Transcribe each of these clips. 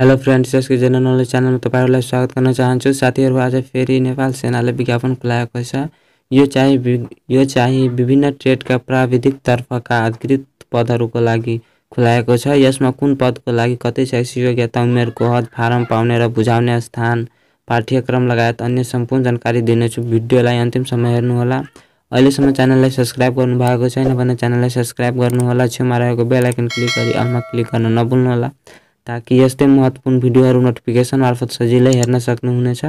hello friends यसको general knowledge च्यानलमा तपाईँहरूलाई स्वागत गर्न चाहन्छु साथीहरू आज फेरि नेपाल सेनाले विज्ञापन खुलाएको छ यो चाहिँ यो चाहिँ विभिन्न ट्रेडका प्राविधिक तर्फका अधिकृत पदहरूको लागि खुलाएको छ यसमा कुन पदको लागि कतै शैक्षिक योग्यता उमेरको हद फारम पाउने र बुझाउने स्थान पाठ्यक्रम लगायत अन्य सम्पूर्ण जानकारी दिनेछु भिडियोलाई अन्तिम समय हेर्नुहोला अहिलेसम्म च्यानललाई सब्सक्राइब गर्नुभएको छैन भने च्यानललाई सब्सक्राइब गर्नुहोला छेउमा रहेको बेलायकन क्लिक गरी अलमा क्लिक गर्न नभुल्नुहोला ताकि यस्तै महत्त्वपूर्ण भिडियोहरू नोटिफिकेसन मार्फत सजिलै हेर्न सक्नुहुनेछ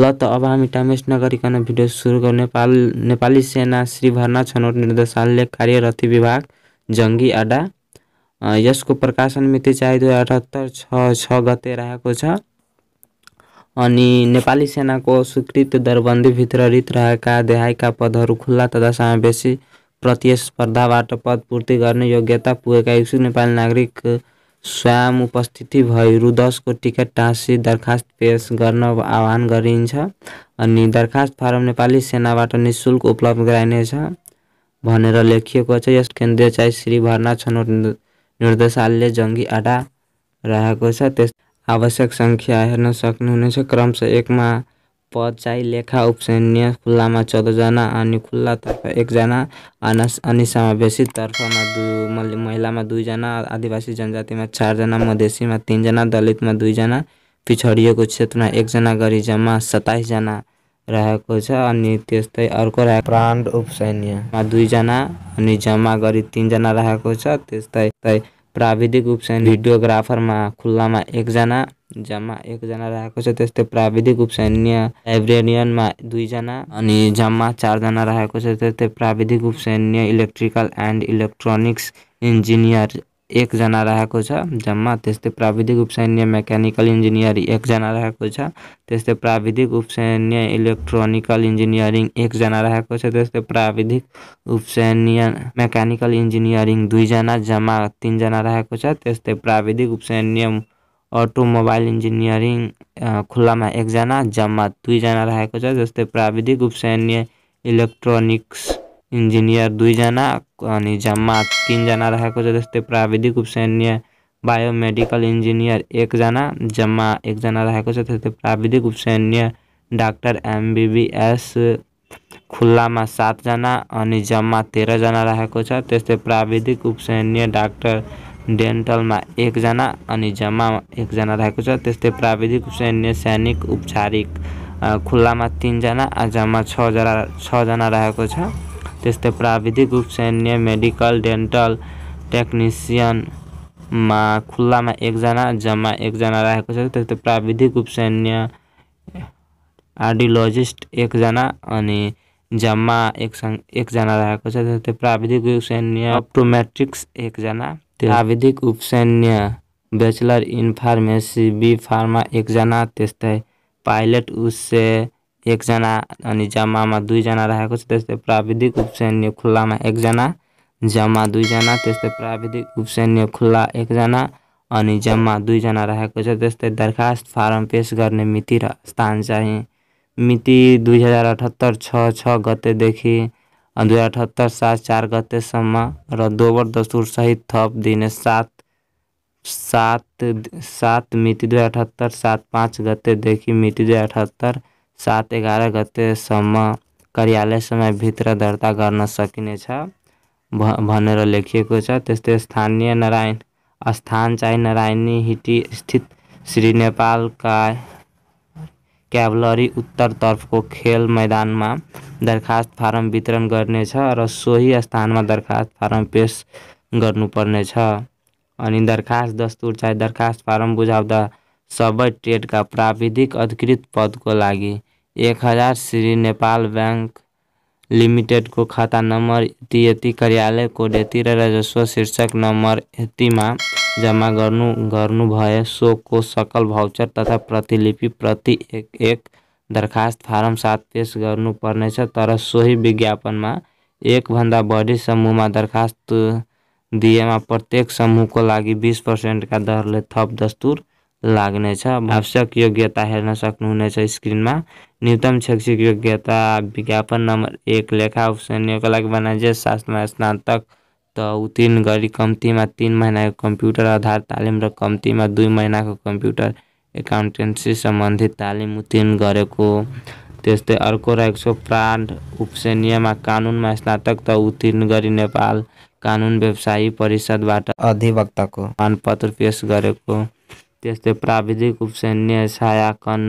ल त अब हामी टामेस नगरिकन भिडियो सुरु गर्ने नेपाल नेपाली सेना श्री भर्ना छनौट निर्देशालय कार्यरत विभाग जङ्गी अड्डा यसको प्रकाशन मिति चाहिँ दुई अठहत्तर छ छ गते रहेको छ अनि नेपाली सेनाको स्वीकृत दरबन्दीभित्र रित रहेका देहायका पदहरू खुल्ला तथा समावेशी प्रतिस्पर्धाबाट पदपूर्ति गर्ने योग्यता पुगेका इच्छुक नेपाली नागरिक स्वयं उपस्थिति भइरु दसको टिकट टाँसी दरखास्त पेस गर्न आह्वान गरिन्छ अनि दरखास्त फारम नेपाली सेनाबाट नि उपलब्ध गराइनेछ भनेर लेखिएको छ यस केन्द्रीय चाहिँ श्री भर्ना छनौट निर्देशालयले जङ्गी अड्डा रहेको छ त्यस आवश्यक सङ्ख्या हेर्न सक्नुहुनेछ क्रमशः एकमा पद चाहिँ लेखा उपसैन्य खुल्लामा चौधजना अनि खुल्लातर्फ एकजना अनि समावेशी तर्फमा दु महिलामा दुईजना आदिवासी जनजातिमा चारजना मधेसीमा तिनजना दलितमा दुईजना पिछडिएको क्षेत्रमा एकजना गरी जम्मा सत्ताइसजना रहेको छ अनि त्यस्तै अर्को रहेको प्राण उपसैन्यमा दुईजना अनि जम्मा गरी तिनजना रहेको छ त्यस्तै प्राविधिक उपसैन्य भिडियोग्राफरमा खुल्लामा एकजना जमा एकजना रहेको छ प्राविधिक उपसैन्य लाइब्रेरियनमा दुईजना अनि जम्मा चारजना रहेको छ प्राविधिक उपसैन्य इलेक्ट्रिकल एंड इलेक्ट्रोनिक्स इंजीनियर एकजना रहेको छ जम्मा त्यस्तै प्राविधिक उपसैन्य मेकानिकल इन्जिनियर एकजना रहेको छ प्राविधिक उपसैन्य इलेक्ट्रोनिकल इंजीनियरिंग एकजना रहेको छ प्राविधिक उपसैन्य मेकानिकल इंजीनियरिंग दुईजना जम्मा तिनजना रहेको छ त्यस्तै प्राविधिक उपसैन्य ऑटोमोबाइल इंजीनियरिंग खुला में एकजना जमा दुईजना रहे जस्ते प्राविधिक उपसैन्य इलेक्ट्रोनिक्स इंजीनियर दुईजना अम्मा तीनजना रहे जस्ते प्राविधिक उपसैन्य बायोमेडिकल इंजीनियर एकजना जमा एकजना रहे जस्ते प्राविधिक उपसैन्य डाक्टर एमबीबीएस खुला में सातजना अम्मा तेरह जना राखेको तस्ते प्राविधिक उपसैन्य डाक्टर डेन्टलमा एकजना अनि जम्मामा एकजना रहेको छ त्यस्तै प्राविधिक सैन्य सैनिक उपचारिक खुल्लामा तिनजना जम्मा छजना छजना रहेको छ त्यस्तै प्राविधिक उपसैन्य मेडिकल डेन्टल टेक्निसियनमा खुल्लामा एकजना जम्मा एकजना रहेको छ त्यस्तै प्राविधिक उपसैन्य आर्डियोलोजिस्ट एकजना अनि जम्मा एकसँग एकजना रहेको छ त्यस्तै प्राविधिक उपसैन्य अप्टोमेट्रिक्स एकजना प्राविधिक उपसैन्य bachelor in pharmacy B pharma एकजना त्यस्तै पाइलट उसे एकजना अनि जम्मामा दुईजना राखेको छ त्यस्तै प्राविधिक उपसैन्य खुल्लामा एकजना जम्मा दुईजना त्यस्तै प्राविधिक उपसैन्य खुल्ला एकजना अनि जम्मा दुईजना राखेको छ त्यस्तै दरखास्त फारम पेस गर्ने मिति र स्थान चाहिँ मिति दुई हजार अठहत्तर छ छ गतेदेखि अठहत्तर सात चार സമ റദ്ദോവർ ദസ്തൂർ सहित थप दिने सात सात सात मिति दो अठहत्तर सात पाँच गते देखी मिति दो अठहत्तर सात एगारह गतेसम्म कार्यालय समय भित्र दर्ता गर्न सकिनेछ भनेर लेखिएको छ त्यस्तै स्थानीय नारायण स्थान चाहिँ नारायणी हिटी स्थित श्री नेपालका क्याभलरी उत्तरतर्फको खेल मैदानमा दरखास्त फारम वितरण गर्नेछ र सोही स्थानमा दरखास्त फारम पेस गर्नुपर्नेछ अनि दरखास्त दस्तुर चाहे दरखास्त फारम बुझाउँदा सबै ट्रेडका प्राविधिक अधिकृत पदको लागि एक हजार श्री नेपाल ब्याङ्क लिमिटेडको खाता नम्बर यति यति कार्यालय कोड यति र राजस्व शीर्षक नम्बर यतिमा जमा गर्नु गर्नु भए सोको सकल भाउचर तथा प्रतिलिपि प्रति एक एक दरखास्त फारम साथ पेस गर्नुपर्नेछ तर सोही विज्ञापनमा एकभन्दा बढी समूहमा दरखास्त दिएमा प्रत्येक समूहको लागि बिस पर्सेन्टका दरले थप दस्तुर लाग्नेछ आवश्यक योग्यता हेर्न सक्नुहुनेछ स्क्रिनमा न्यूनतम शैक्षिक योग्यता विज्ञापन नम्बर एक लेखा उप लागि वाणिज्य शास्त्रमा स्नातक त उत्तीर्ण गरी कम्तीमा तिन महिनाको कम्प्युटर आधार तालिम र कम्तीमा दुई महिनाको कम्प्युटर एकाउन्टेन्सी सम्बन्धी तालिम उत्तीर्ण गरेको त्यस्तै अर्को रहेको छ प्राण उपसेनीयमा कानुनमा स्नातक त उत्तीर्ण गरी नेपाल कानुन व्यवसायी परिषदबाट अधिवक्ताको मानपत्र पेस गरेको त्यस्तै प्राविधिक उपसेनीय छायाकन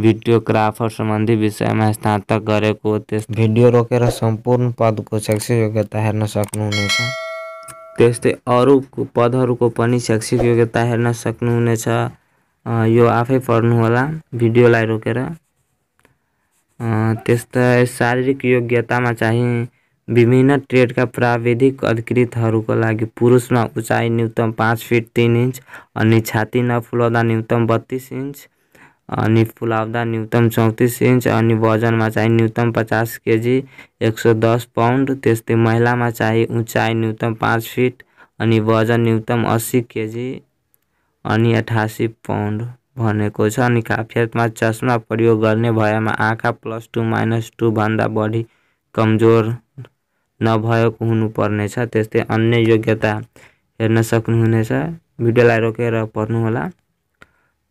भिडियोग्राफर सम्बन्धी विषयमा स्नातक गरेको त्यस भिडियो रोकेर सम्पूर्ण पदको शैक्षिक योग्यता हेर्न सक्नुहुनेछ त्यस्तै अरू पदहरूको पनि शैक्षिक योग्यता हेर्न सक्नुहुनेछ यो आफै पढ्नुहोला भिडियोलाई रोकेर त्यस्तै शारीरिक योग्यतामा चाहिँ विभिन्न ट्रेडका प्राविधिक अधिकृतहरूको लागि पुरुषमा उचाइ न्यूनतम पाँच फिट तिन इन्च अनि छाती नफुलाउँदा न्यूनतम बत्तिस इन्च अनि फुलाउँदा न्यूनतम चौतिस इन्च अनि वजनमा चाहिँ न्यूनतम पचास केजी एक सौ दस पाउन्ड त्यस्तै महिलामा चाहिँ उचाइ न्यूनतम पाँच फिट अनि वजन न्यूनतम अस्सी केजी अनि अठासी पाउन्ड भनेको छ अनि काफियतमा चस्मा प्रयोग गर्ने भएमा आँखा प्लस टू माइनस टूभन्दा बढी कमजोर नभएको हुनुपर्नेछ त्यस्तै अन्य योग्यता हेर्न सक्नुहुनेछ भिडियोलाई रोकेर पढ्नुहोला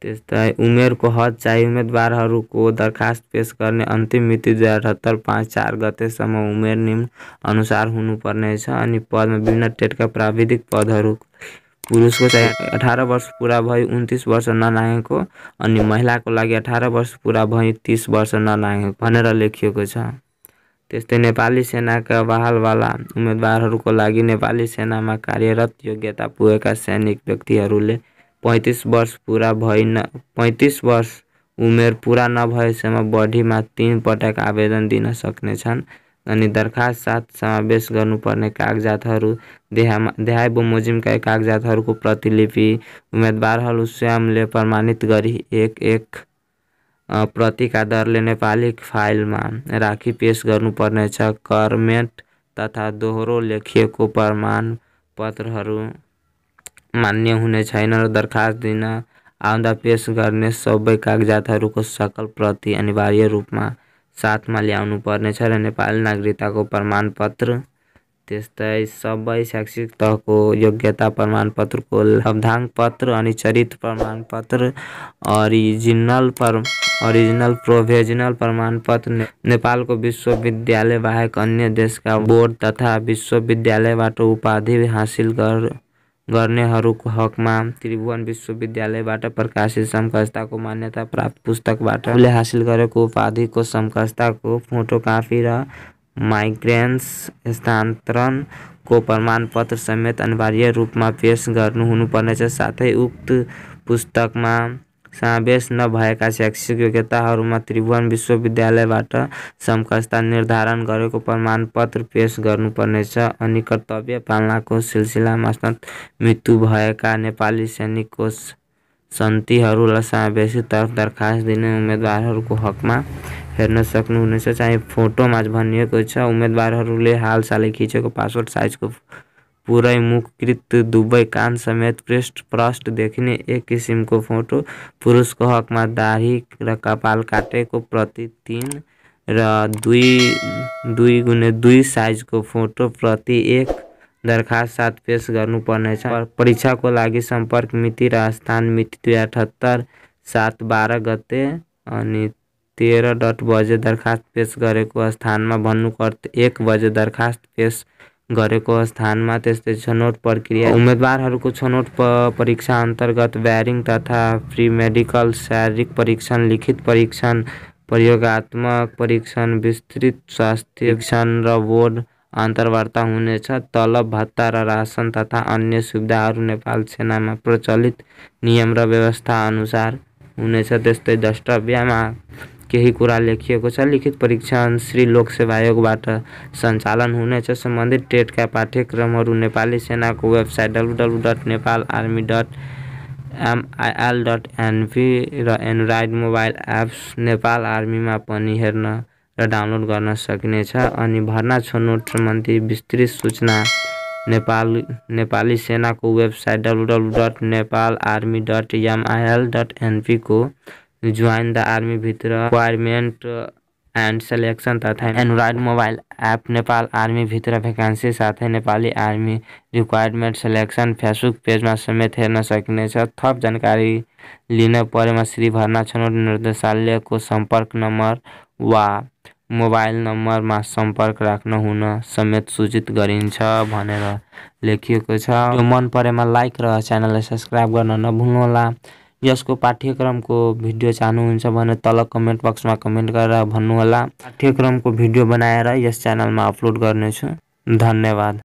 त्यस्तै उमेरको हद चाहिँ उम्मेदवारहरूको दरखास्त पेस गर्ने अन्तिम मिति दुई हजार अठहत्तर पाँच चार गतेसम्म उमेर निम्न अनुसार हुनुपर्नेछ अनि पदमा विभिन्न टेटका प्राविधिक पदहरू पुरुषको चाहिँ अठार वर्ष पुरा भई उन्तिस वर्ष नलागेको अनि महिलाको लागि अठार वर्ष पुरा भई तिस वर्ष नलागेको भनेर लेखिएको छ त्यस्तै नेपाली सेनाका बहालवाला उम्मेदवारहरूको लागि नेपाली सेनामा कार्यरत योग्यता पुगेका सैनिक व्यक्तिहरूले पैँतिस वर्ष पुरा भइ न पैँतिस वर्ष उमेर पुरा नभएसम्म बढीमा तिन पटक आवेदन दिन सक्नेछन् अनि दरखास्त साथ समावेश गर्नुपर्ने कागजातहरू देहामा देहाय बमोजिमका कागजातहरूको प्रतिलिपि उम्मेदवारहरू स्वयंले प्रमाणित गरी एक एक प्रतिका दरले नेपाली फाइलमा राखी पेस गर्नुपर्नेछ कर्मेन्ट तथा दोहोरो लेखिएको प्रमाण पत्रहरू मान्य हुने छैन र दरखास्त दिन आउँदा पेस गर्ने सबै कागजातहरूको सकल प्रति अनिवार्य रूपमा साथमा ल्याउनु पर्नेछ र नेपाल नागरिकताको प्रमाणपत्र त्यस्तै सबै शैक्षिक तहको योग्यता प्रमाणपत्रको पत्र अनि चरित्र प्रमाणपत्र अरिजिनल पर ओरिजिनल प्रोभेजनल प्रमाणपत्र नेपालको विश्वविद्यालय बाहेक अन्य देशका बोर्ड तथा विश्वविद्यालयबाट उपाधि हासिल गर गर्नेहरूको हकमा त्रिभुवन विश्वविद्यालयबाट प्रकाशित समकक्षताको मान्यता प्राप्त पुस्तकबाट उसले हासिल गरेको उपाधिको समकक्षताको फोटोकापी र माइग्रेन्स स्थानान्तरणको प्रमाणपत्र समेत अनिवार्य रूपमा पेस गर्नु हुनुपर्नेछ साथै उक्त पुस्तकमा समावेश नभएका शैक्षिक योग्यताहरूमा त्रिभुवन विश्वविद्यालयबाट समकस्ता निर्धारण गरेको प्रमाणपत्र पेस गर्नुपर्नेछ अनि कर्तव्य पालनाको सिलसिलामा मृत्यु भएका नेपाली सैनिकको सन्तिहरूलाई समावेशीतर्फ दरखास्त दिने उम्मेदवारहरूको हकमा हेर्न सक्नुहुनेछ चाहे फोटोमा भनिएको छ उम्मेदवारहरूले हालसालै खिचेको पासपोर्ट साइजको पूरा मुखकृत दुबई कान समेत पृष्ठ प्रष्ट देखिने एक किसिमको फोटो पुरुषको हकमा दाढ़ी र कपाल काटेको प्रति तिन र दुई दुई गुने दुई साइजको फोटो प्रति एक दरखास्त साथ पेस गर्नुपर्नेछ परीक्षाको लागि सम्पर्क मिति र स्थान मिति दुई अठहत्तर सात बाह्र गते अनि तेह्र डट बजे दरखास्त पेस गरेको स्थानमा भन्नुपर्थ एक बजे दरखास्त पेस गरेको स्थानमा त्यस्तै छनौट प्रक्रिया उम्मेदवारहरूको छनौट परीक्षा अन्तर्गत ब्यारिङ तथा मेडिकल शारीरिक परीक्षण लिखित परीक्षण प्रयोगत्मक परीक्षण विस्तृत स्वास्थ्य परीक्षण र बोर्ड अन्तर्वार्ता हुनेछ तलब भत्ता र रासन तथा अन्य सुविधाहरू नेपाल सेनामा प्रचलित नियम र व्यवस्था अनुसार हुनेछ त्यस्तै दस्तावेजमा केही कुरा लेखिएको छ लिखित परीक्षा श्री लोकसेवा आयोगबाट सञ्चालन हुनेछ सम्बन्धित टेटका पाठ्यक्रमहरू नेपाली सेनाको website WW dot Nepal army dot MIL dot NP र एन्ड्रोइड मोबाइल एप्स नेपाल आर्मीमा पनि हेर्न र डाउनलोड गर्न सकिनेछ अनि भर्ना छनौट सम्बन्धी विस्तृत सूचना नेपाल नेपाली सेनाको website W dot Nepal army dot MIL dot एनपीको ज्वाइन द आर्मी भित्र रिक्वायरमेन्ट एन्ड सेलेक्सन तथा android mobile app Nepal army भित्र भ्याकेन्सी साथै Nepali army requirement selection Facebook पेजमा समेत हेर्न सकिनेछ थप जानकारी लिन परेमा श्री भर्ना छनौट निर्देशालयको सम्पर्क नम्बर वा मोबाइल नम्बरमा सम्पर्क राख्न हुन समेत सूचित गरिन्छ भनेर लेखिएको छ मन परेमा लाइक र च्यानललाई सब्सक्राइब गर्न नभुल्नुहोला यसको पाठ्यक्रमको भिडियो चाहनुहुन्छ भने तल कमेन्ट बक्समा कमेन्ट गरेर भन्नुहोला पाठ्यक्रमको भिडियो बनाएर यस च्यानलमा अपलोड गर्नेछु धन्यवाद